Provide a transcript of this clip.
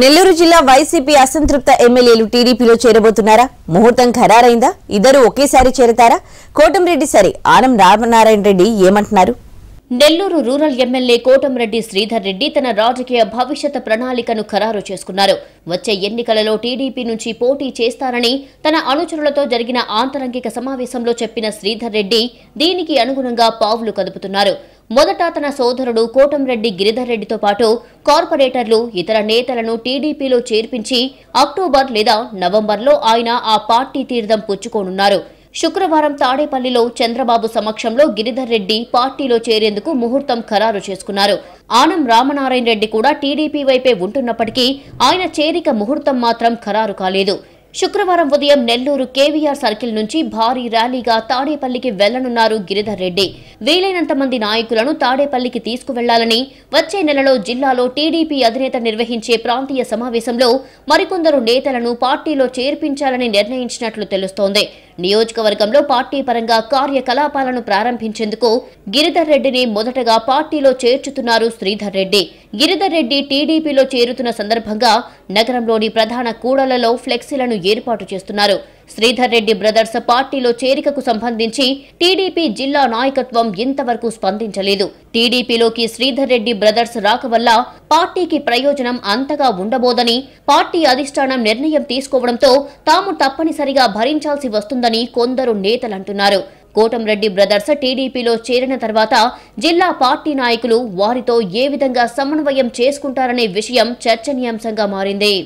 నెల్లూరు జిల్లా వైసీపీ అసంతృప్త ఎమ్మెల్యేలు టీడీపీలో చేరబోతున్నారా ముహూర్తం ఖరారైందా ఇద్దరు ఒకేసారి చేరతారా కోటంరెడ్డి సరే ఆనం రామనారాయణ రెడ్డి ఏమంటున్నారు నెల్లూరు రూరల్ ఎమ్మెల్యే కోటంరెడ్డి శ్రీధర్ రెడ్డి తన రాజకీయ భవిష్యత్ ప్రణాళికను ఖరారు చేసుకున్నారు వచ్చే ఎన్నికలలో టీడీపీ నుంచి పోటీ చేస్తారని తన అనుచరులతో జరిగిన ఆంతరంగిక సమావేశంలో చెప్పిన శ్రీధర్ రెడ్డి దీనికి అనుగుణంగా పావులు కదుపుతున్నారు మొదట తన సోదరుడు కోటంరెడ్డి గిరిధర్ రెడ్డితో పాటు కార్పొరేటర్లు ఇతర నేతలను టీడీపీలో చేర్పించి అక్టోబర్ లేదా నవంబర్లో ఆయన ఆ పార్టీ తీర్థం పుచ్చుకోనున్నారు శుక్రవారం తాడేపల్లిలో చంద్రబాబు సమక్షంలో గిరిధర్ రెడ్డి పార్టీలో చేరేందుకు ముహూర్తం ఖరారు చేసుకున్నారు ఆనం రామనారాయణ రెడ్డి కూడా టీడీపీ వైపే ఉంటున్నప్పటికీ ఆయన చేరిక ముహూర్తం మాత్రం ఖరారు కాలేదు శుక్రవారం ఉదయం నెల్లూరు కేవీఆర్ సర్కిల్ నుంచి భారీ ర్యాలీగా తాడేపల్లికి వెళ్లనున్నారు గిరిధర్ రెడ్డి వీలైనంత మంది నాయకులను తాడేపల్లికి తీసుకువెళ్లాలని వచ్చే నెలలో జిల్లాలో టీడీపీ అధినేత నిర్వహించే ప్రాంతీయ సమావేశంలో మరికొందరు నేతలను పార్టీలో చేర్పించాలని నిర్ణయించినట్లు తెలుస్తోంది నియోజకవర్గంలో పార్టీ పరంగా కార్యకలాపాలను ప్రారంభించేందుకు గిరిధర్ రెడ్డిని మొదటగా పార్టీలో చేర్చుతున్నారు శ్రీధర్ రెడ్డి గిరిధర్ రెడ్డి టీడీపీలో చేరుతున్న సందర్భంగా నగరంలోని ప్రధాన కూడలలో ఫ్లెక్సీలను ఏర్పాటు చేస్తున్నారు శ్రీధర్ రెడ్డి బ్రదర్స్ పార్టీలో చేరికకు సంబంధించి టీడీపీ జిల్లా నాయకత్వం ప్రభుత్వం ఇంతవరకు స్పందించలేదు టీడీపీలోకి శ్రీధర్ రెడ్డి బ్రదర్స్ రాక వల్ల పార్టీకి ప్రయోజనం అంతగా ఉండబోదని పార్టీ అధిష్టానం నిర్ణయం తీసుకోవడంతో తాము తప్పనిసరిగా భరించాల్సి వస్తుందని కొందరు నేతలంటున్నారు కోటంరెడ్డి బ్రదర్స్ టీడీపీలో చేరిన తర్వాత జిల్లా పార్టీ నాయకులు వారితో ఏ విధంగా సమన్వయం చేసుకుంటారనే విషయం చర్చనీయాంశంగా మారింది